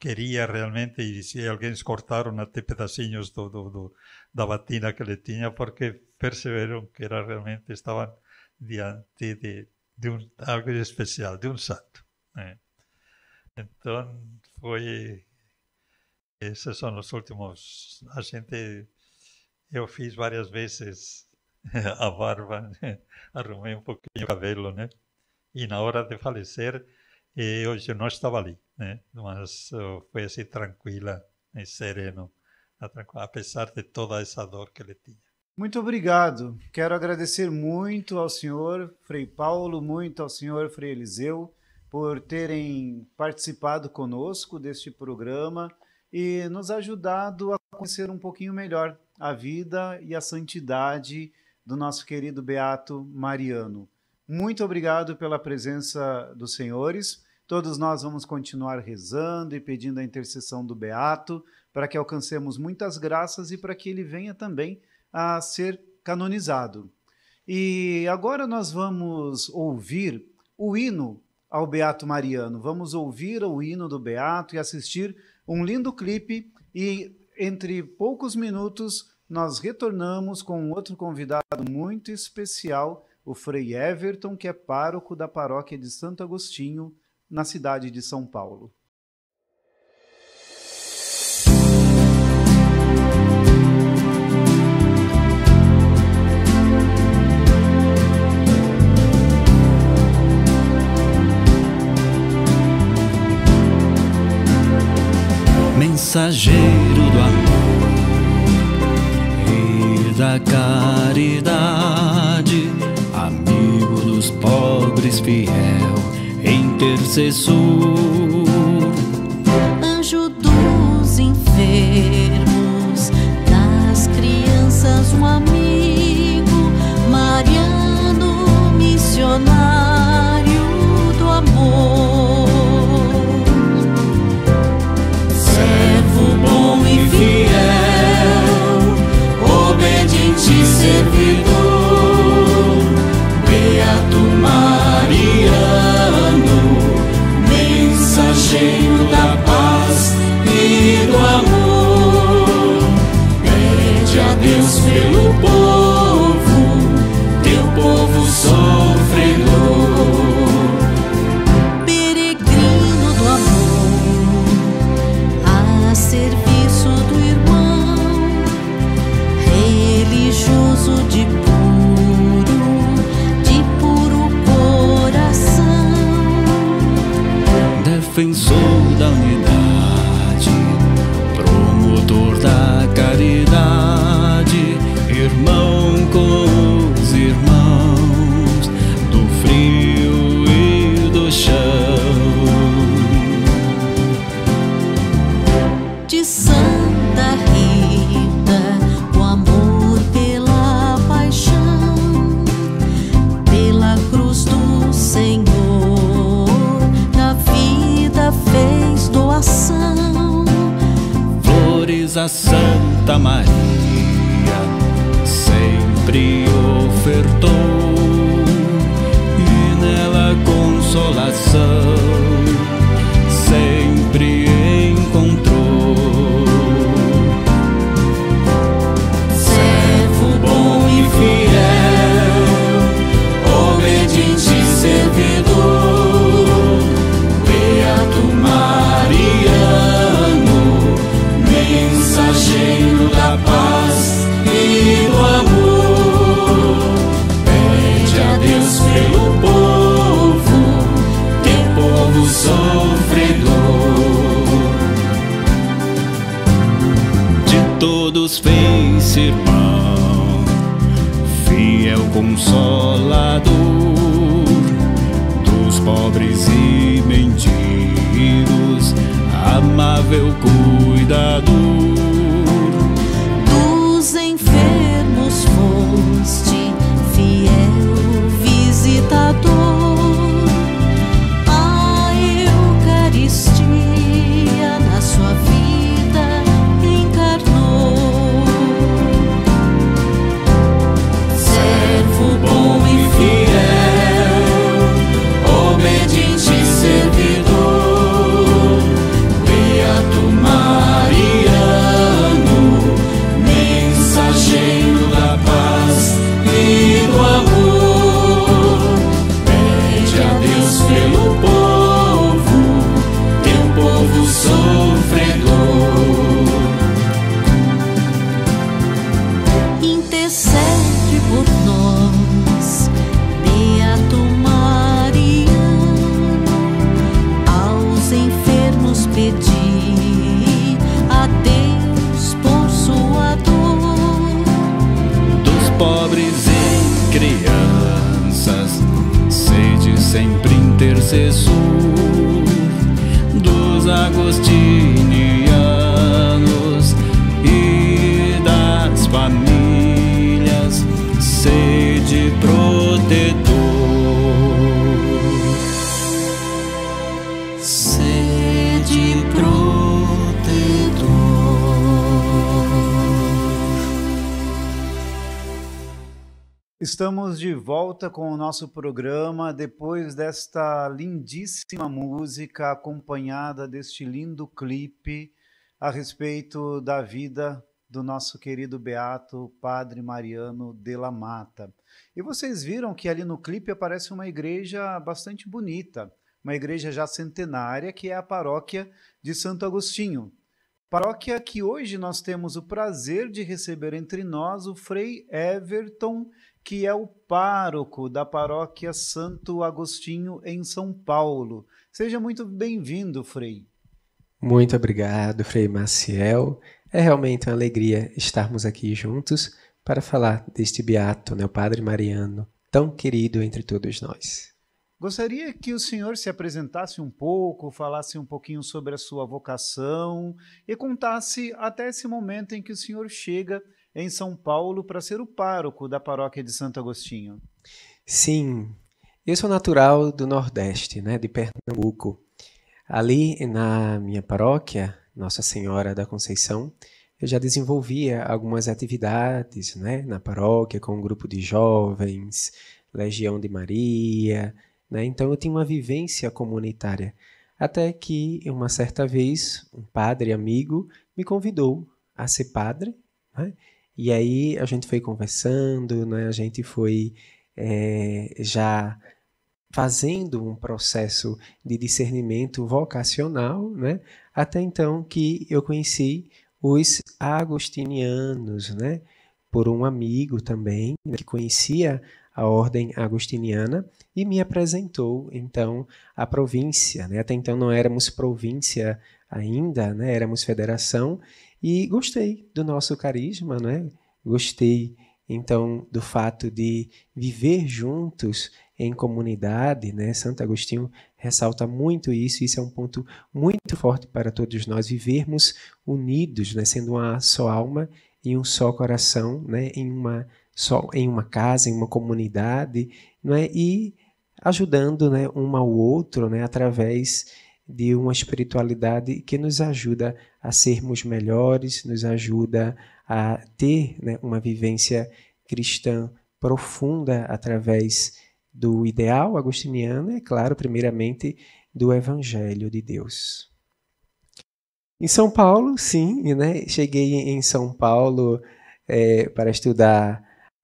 queria realmente e se alguém cortaram até pedacinhos do, do, do, da batina que ele tinha porque perceberam que era realmente estavam diante de, de um, algo especial, de um santo. Né? Eh. Então foi esses são os últimos. A gente eu fiz várias vezes a barba, né? arrumei um pouquinho o cabelo, né? E na hora de falecer eu eh, já não estava ali né? mas eh, foi assim tranquila e sereno, apesar de toda essa dor que ele tinha. Muito obrigado. Quero agradecer muito ao senhor Frei Paulo, muito ao senhor Frei Eliseu por terem participado conosco deste programa e nos ajudado a conhecer um pouquinho melhor a vida e a santidade do nosso querido Beato Mariano. Muito obrigado pela presença dos senhores Todos nós vamos continuar rezando e pedindo a intercessão do Beato para que alcancemos muitas graças e para que ele venha também a ser canonizado. E agora nós vamos ouvir o hino ao Beato Mariano. Vamos ouvir o hino do Beato e assistir um lindo clipe. E entre poucos minutos nós retornamos com um outro convidado muito especial, o Frei Everton, que é pároco da paróquia de Santo Agostinho na cidade de São Paulo. Mensageiro do amor e da caridade, amigo dos pobres fiel perder-se Jesus. Estamos de volta com o nosso programa depois desta lindíssima música acompanhada deste lindo clipe a respeito da vida do nosso querido beato Padre Mariano de la Mata. E vocês viram que ali no clipe aparece uma igreja bastante bonita, uma igreja já centenária que é a paróquia de Santo Agostinho. Paróquia que hoje nós temos o prazer de receber entre nós o Frei Everton que é o pároco da paróquia Santo Agostinho, em São Paulo. Seja muito bem-vindo, Frei. Muito obrigado, Frei Maciel. É realmente uma alegria estarmos aqui juntos para falar deste beato, né, o Padre Mariano, tão querido entre todos nós. Gostaria que o senhor se apresentasse um pouco, falasse um pouquinho sobre a sua vocação e contasse até esse momento em que o senhor chega em São Paulo para ser o pároco da paróquia de Santo Agostinho. Sim, eu sou natural do Nordeste, né, de Pernambuco. Ali na minha paróquia, Nossa Senhora da Conceição, eu já desenvolvia algumas atividades né, na paróquia com um grupo de jovens, Legião de Maria. Né? Então eu tinha uma vivência comunitária. Até que uma certa vez, um padre amigo me convidou a ser padre. Né? E aí a gente foi conversando, né? A gente foi é, já fazendo um processo de discernimento vocacional, né? Até então que eu conheci os agostinianos, né? Por um amigo também né, que conhecia a ordem agostiniana e me apresentou então a província, né? Até então não éramos província ainda, né? Éramos federação e gostei do nosso carisma, né? Gostei então do fato de viver juntos em comunidade, né? Santo Agostinho ressalta muito isso, isso é um ponto muito forte para todos nós vivermos unidos, né? sendo uma só alma e um só coração, né? Em uma só em uma casa, em uma comunidade, né? E ajudando, né, um ao outro, né, através de uma espiritualidade que nos ajuda a sermos melhores, nos ajuda a ter né, uma vivência cristã profunda através do ideal agostiniano, é claro, primeiramente do Evangelho de Deus. Em São Paulo, sim, né? cheguei em São Paulo é, para estudar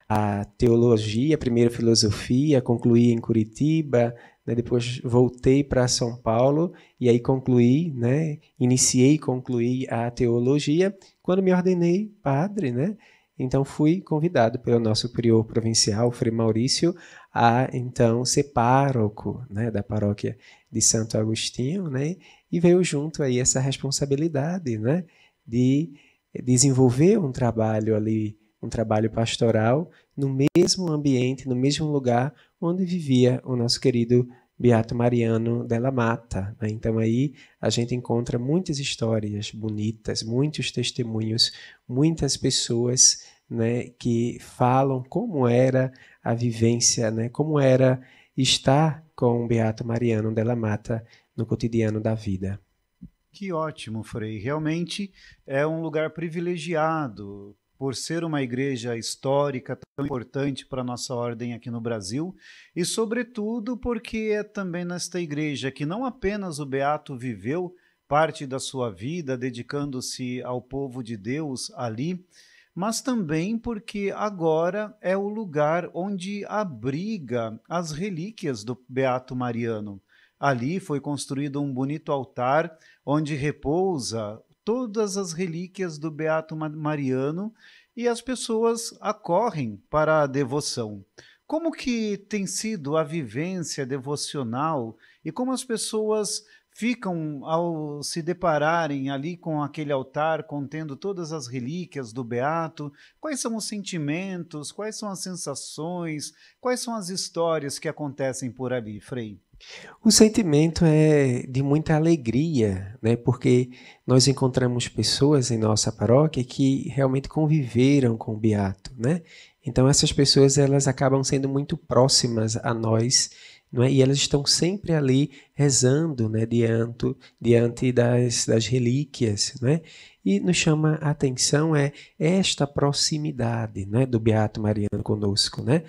a teologia, primeiro filosofia, concluí em Curitiba, né? Depois voltei para São Paulo e aí concluí, né? Iniciei e concluí a teologia. Quando me ordenei padre, né? Então fui convidado pelo nosso prior provincial, Frei Maurício, a então ser pároco né, da paróquia de Santo Agostinho, né? E veio junto aí essa responsabilidade, né? De desenvolver um trabalho ali, um trabalho pastoral no mesmo ambiente, no mesmo lugar onde vivia o nosso querido Beato Mariano della Mata. Né? Então aí a gente encontra muitas histórias bonitas, muitos testemunhos, muitas pessoas né, que falam como era a vivência, né, como era estar com Beato Mariano della Mata no cotidiano da vida. Que ótimo, Frei. Realmente é um lugar privilegiado por ser uma igreja histórica tão importante para a nossa ordem aqui no Brasil e, sobretudo, porque é também nesta igreja que não apenas o Beato viveu parte da sua vida dedicando-se ao povo de Deus ali, mas também porque agora é o lugar onde abriga as relíquias do Beato Mariano. Ali foi construído um bonito altar onde repousa todas as relíquias do Beato Mariano e as pessoas acorrem para a devoção. Como que tem sido a vivência devocional e como as pessoas ficam ao se depararem ali com aquele altar contendo todas as relíquias do beato? Quais são os sentimentos? Quais são as sensações? Quais são as histórias que acontecem por ali, Frei? O sentimento é de muita alegria, né? porque nós encontramos pessoas em nossa paróquia que realmente conviveram com o Beato. Né? Então, essas pessoas elas acabam sendo muito próximas a nós é? E elas estão sempre ali rezando, né, diante, diante das, das relíquias, né? E nos chama a atenção é esta proximidade, né, do Beato Mariano conosco, né?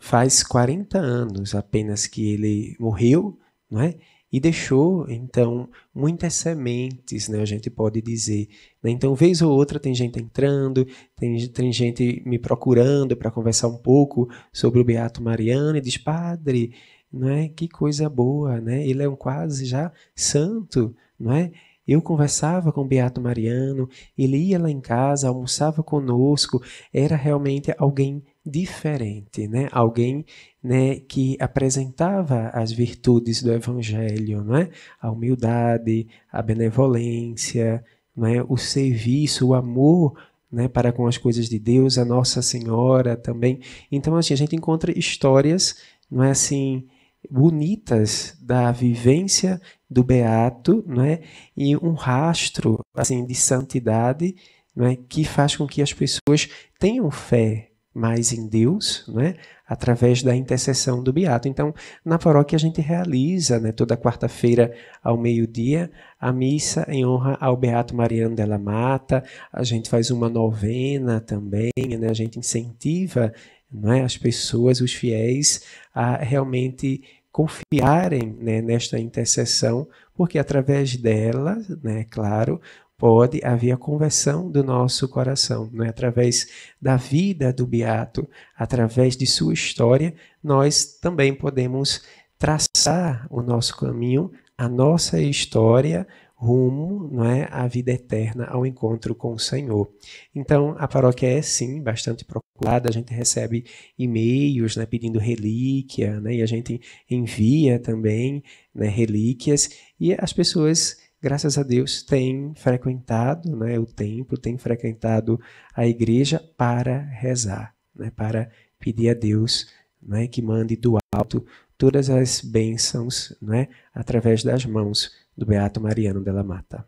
faz 40 anos apenas que ele morreu, não é? E deixou, então, muitas sementes, né? A gente pode dizer. Né? Então, vez ou outra, tem gente entrando, tem, tem gente me procurando para conversar um pouco sobre o Beato Mariano e diz, padre, não é? Que coisa boa, né? Ele é um quase já santo, não é? Eu conversava com o Beato Mariano, ele ia lá em casa, almoçava conosco, era realmente alguém diferente, né? Alguém, né, que apresentava as virtudes do evangelho, não é? A humildade, a benevolência, não é? O serviço, o amor, né, para com as coisas de Deus, a Nossa Senhora também. Então assim, a gente encontra histórias, não é assim, bonitas da vivência do beato, não é? E um rastro assim de santidade, não é? Que faz com que as pessoas tenham fé mas em Deus, né? através da intercessão do Beato. Então, na paróquia a gente realiza, né, toda quarta-feira ao meio-dia, a missa em honra ao Beato Mariano della Mata, a gente faz uma novena também, né? a gente incentiva né, as pessoas, os fiéis, a realmente confiarem né, nesta intercessão, porque através dela, né, claro, pode haver a conversão do nosso coração, não é? Através da vida do beato, através de sua história, nós também podemos traçar o nosso caminho, a nossa história rumo, não é, à vida eterna, ao encontro com o Senhor. Então, a paróquia é sim bastante procurada, a gente recebe e-mails, né, pedindo relíquia, né, e a gente envia também, né, relíquias, e as pessoas graças a Deus, tem frequentado né, o templo, tem frequentado a igreja para rezar, né, para pedir a Deus né, que mande do alto todas as bênçãos né, através das mãos do Beato Mariano Della Mata.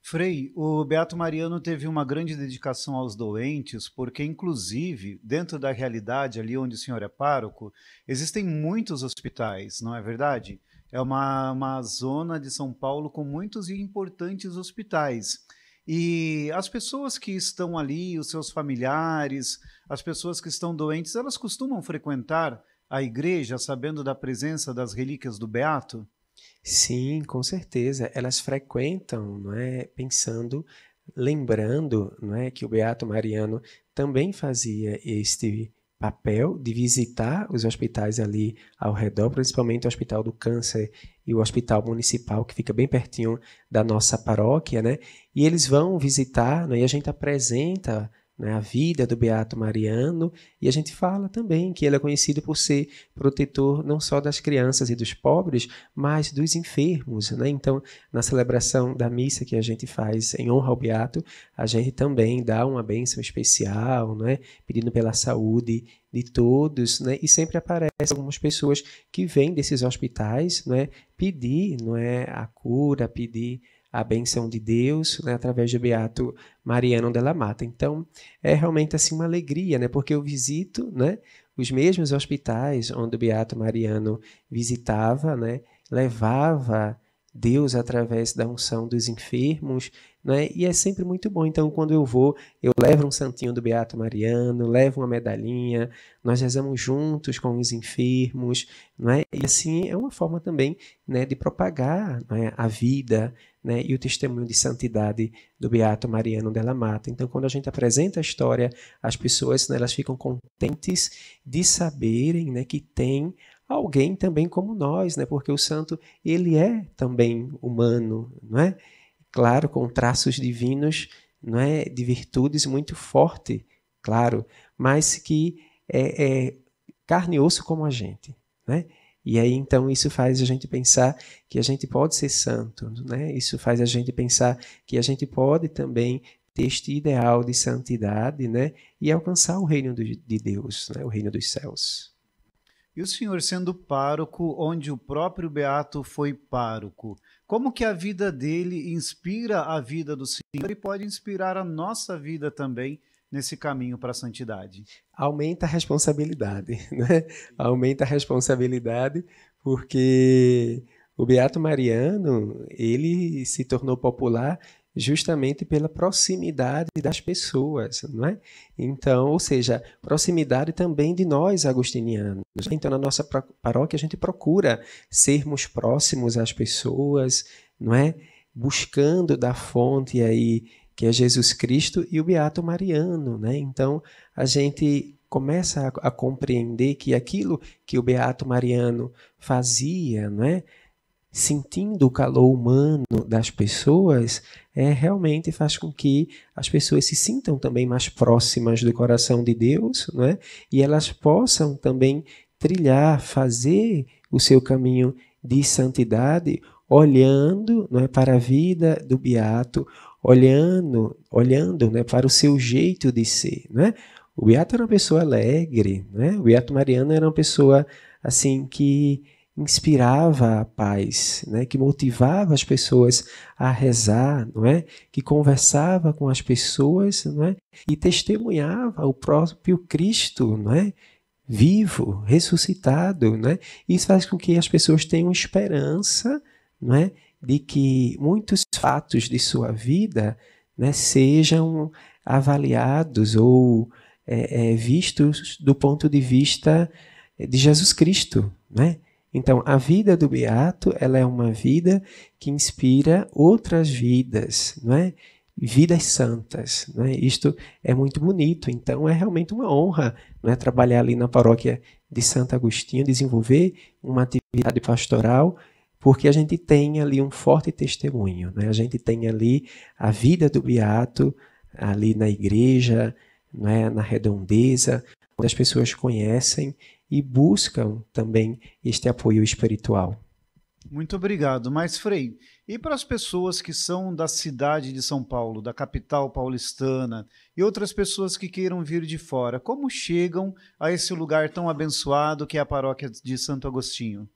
Frei, o Beato Mariano teve uma grande dedicação aos doentes, porque, inclusive, dentro da realidade ali onde o senhor é pároco, existem muitos hospitais, não é verdade? É uma, uma zona de São Paulo com muitos e importantes hospitais. E as pessoas que estão ali, os seus familiares, as pessoas que estão doentes, elas costumam frequentar a igreja sabendo da presença das relíquias do Beato? Sim, com certeza. Elas frequentam, não é? pensando, lembrando não é? que o Beato Mariano também fazia este papel de visitar os hospitais ali ao redor, principalmente o Hospital do Câncer e o Hospital Municipal, que fica bem pertinho da nossa paróquia, né? E eles vão visitar, né? e a gente apresenta né, a vida do Beato Mariano, e a gente fala também que ele é conhecido por ser protetor não só das crianças e dos pobres, mas dos enfermos. Né? Então, na celebração da missa que a gente faz em honra ao Beato, a gente também dá uma bênção especial, né, pedindo pela saúde de todos, né? E sempre aparecem algumas pessoas que vêm desses hospitais, né, pedir, não é, a cura, pedir a benção de Deus, né, através do Beato Mariano Della Mata. Então, é realmente assim uma alegria, né, porque eu visito, né, os mesmos hospitais onde o Beato Mariano visitava, né, levava Deus através da unção dos enfermos, né? E é sempre muito bom. Então, quando eu vou, eu levo um santinho do Beato Mariano, levo uma medalhinha, nós rezamos juntos com os enfermos, né? E assim é uma forma também, né, de propagar né, a vida, né, e o testemunho de santidade do Beato Mariano Della Mata. Então, quando a gente apresenta a história, as pessoas né, elas ficam contentes de saberem né, que tem alguém também como nós, né, porque o santo ele é também humano, não é? Claro, com traços divinos, não é, de virtudes muito forte, claro, mas que é, é carne e osso como a gente, né? E aí então isso faz a gente pensar que a gente pode ser santo, né? Isso faz a gente pensar que a gente pode também ter este ideal de santidade, né? E alcançar o reino de Deus, né? O reino dos céus. E o senhor sendo pároco, onde o próprio Beato foi pároco, como que a vida dele inspira a vida do senhor e pode inspirar a nossa vida também? nesse caminho para a santidade? Aumenta a responsabilidade, né? Aumenta a responsabilidade porque o Beato Mariano, ele se tornou popular justamente pela proximidade das pessoas, não é? Então, ou seja, proximidade também de nós agostinianos. Então, na nossa paróquia a gente procura sermos próximos às pessoas, não é? Buscando da fonte aí que é Jesus Cristo e o Beato Mariano, né? Então a gente começa a, a compreender que aquilo que o Beato Mariano fazia, né? sentindo o calor humano das pessoas, é, realmente faz com que as pessoas se sintam também mais próximas do coração de Deus, não é? E elas possam também trilhar, fazer o seu caminho de santidade, olhando não é, para a vida do beato, olhando, olhando né, para o seu jeito de ser. Né? O Beato era uma pessoa alegre, né? o Beato Mariano era uma pessoa assim que inspirava a paz, né? que motivava as pessoas a rezar, não é? que conversava com as pessoas não é? e testemunhava o próprio Cristo não é? vivo, ressuscitado. Não é? Isso faz com que as pessoas tenham esperança não é? de que muitos fatos de sua vida né, sejam avaliados ou é, é, vistos do ponto de vista de Jesus Cristo, né? Então, a vida do beato, ela é uma vida que inspira outras vidas, é? Vidas santas, não é? Isto é muito bonito, então é realmente uma honra, é? trabalhar ali na paróquia de Santo Agostinho, desenvolver uma atividade pastoral porque a gente tem ali um forte testemunho, né? a gente tem ali a vida do beato, ali na igreja, né? na redondeza, onde as pessoas conhecem e buscam também este apoio espiritual. Muito obrigado. Mas, Frei, e para as pessoas que são da cidade de São Paulo, da capital paulistana, e outras pessoas que queiram vir de fora, como chegam a esse lugar tão abençoado que é a paróquia de Santo Agostinho?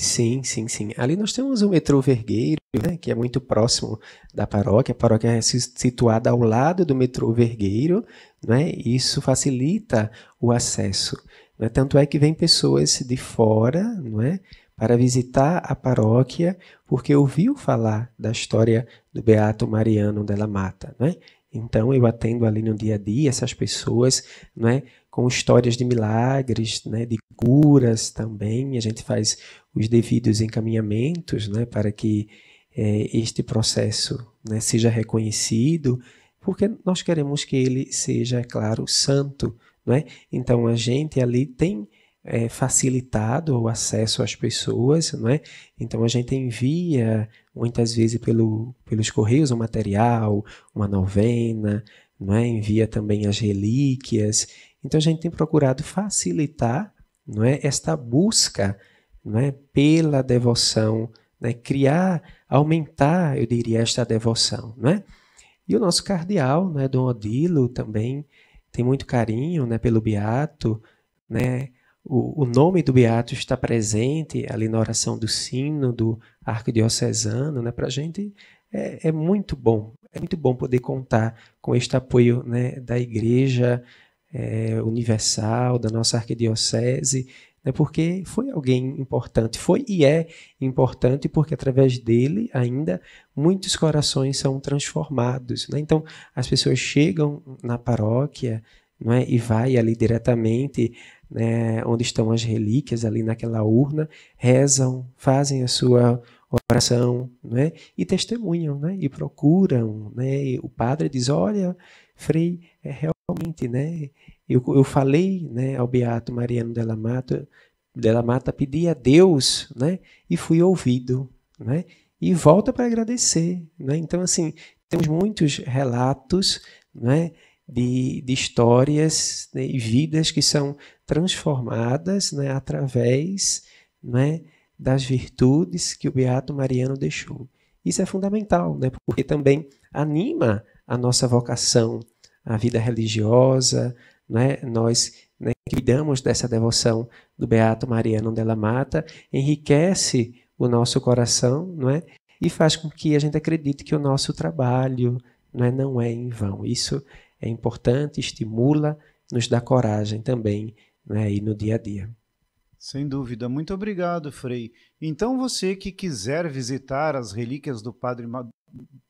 Sim, sim, sim. Ali nós temos o metrô Vergueiro, né, que é muito próximo da paróquia. A paróquia é situada ao lado do metrô Vergueiro, né, e isso facilita o acesso. Né? Tanto é que vem pessoas de fora não é, para visitar a paróquia, porque ouviu falar da história do Beato Mariano della Mata. Né? Então eu atendo ali no dia a dia essas pessoas, não é? com histórias de milagres, né, de curas também. A gente faz os devidos encaminhamentos né, para que é, este processo né, seja reconhecido, porque nós queremos que ele seja, é claro, santo. Né? Então a gente ali tem é, facilitado o acesso às pessoas, não é? Então a gente envia muitas vezes pelo, pelos correios o um material, uma novena, não é? Envia também as relíquias então a gente tem procurado facilitar não é, esta busca não é, pela devoção, né, criar, aumentar, eu diria, esta devoção. Não é? E o nosso cardeal, é, Dom Odilo, também tem muito carinho né, pelo Beato. Né? O, o nome do Beato está presente ali na oração do sino, do arquidiocesano. Né? Para a gente é, é muito bom, é muito bom poder contar com este apoio né, da igreja, é, universal, da nossa arquidiocese, né, porque foi alguém importante, foi e é importante, porque através dele ainda muitos corações são transformados. Né? Então, as pessoas chegam na paróquia não é, e vai ali diretamente né, onde estão as relíquias, ali naquela urna, rezam, fazem a sua oração né, e testemunham né, e procuram. Né, e o padre diz: Olha, Frei, é, realmente, né? Eu, eu falei né, ao Beato Mariano Della Mata, Della Mata, pedi a Deus, né? E fui ouvido, né? E volta para agradecer, né? Então, assim, temos muitos relatos, né? De, de histórias né, e vidas que são transformadas né, através né, das virtudes que o Beato Mariano deixou. Isso é fundamental, né, porque também anima a nossa vocação, a vida religiosa, né? nós né, cuidamos dessa devoção do Beato Mariano Della Mata, enriquece o nosso coração né? e faz com que a gente acredite que o nosso trabalho não é, não é em vão. Isso é importante, estimula, nos dá coragem também né, e no dia a dia. Sem dúvida. Muito obrigado, Frei. Então, você que quiser visitar as relíquias do Padre Ma...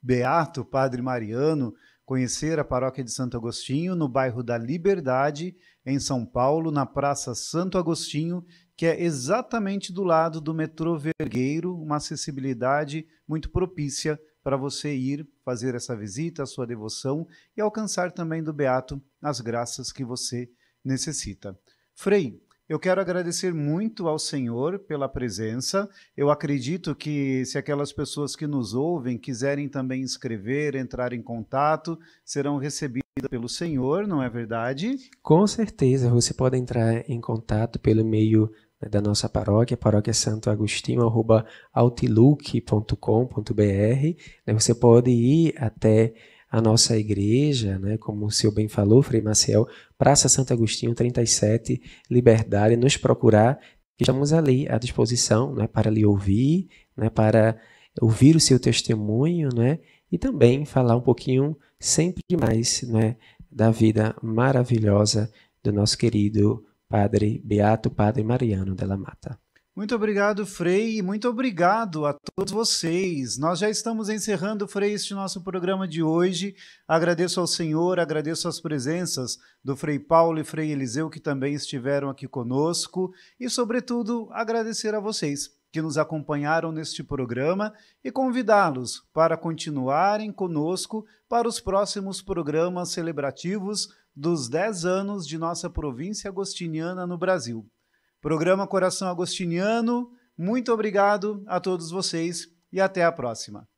Beato, Padre Mariano, conhecer a paróquia de Santo Agostinho no bairro da Liberdade, em São Paulo, na Praça Santo Agostinho, que é exatamente do lado do metrô Vergueiro, uma acessibilidade muito propícia para você ir fazer essa visita, a sua devoção e alcançar também do Beato as graças que você necessita. Frei, eu quero agradecer muito ao Senhor pela presença. Eu acredito que se aquelas pessoas que nos ouvem quiserem também escrever, entrar em contato, serão recebidas pelo Senhor, não é verdade? Com certeza, você pode entrar em contato pelo e-mail né, da nossa paróquia, paróquia Santo Agostinho, arroba outlook.com.br. Né, você pode ir até a nossa igreja, né, como o senhor bem falou, Frei Maciel, Praça Santo Agostinho 37, Liberdade, nos procurar. Estamos ali à disposição né, para lhe ouvir, né, para ouvir o seu testemunho né, e também falar um pouquinho sempre mais né, da vida maravilhosa do nosso querido Padre Beato Padre Mariano Della Mata. Muito obrigado, Frei, e muito obrigado a todos vocês. Nós já estamos encerrando, Frei, este nosso programa de hoje. Agradeço ao Senhor, agradeço as presenças do Frei Paulo e Frei Eliseu, que também estiveram aqui conosco, e, sobretudo, agradecer a vocês que nos acompanharam neste programa e convidá-los para continuarem conosco para os próximos programas celebrativos dos 10 anos de nossa província agostiniana no Brasil. Programa Coração Agostiniano, muito obrigado a todos vocês e até a próxima.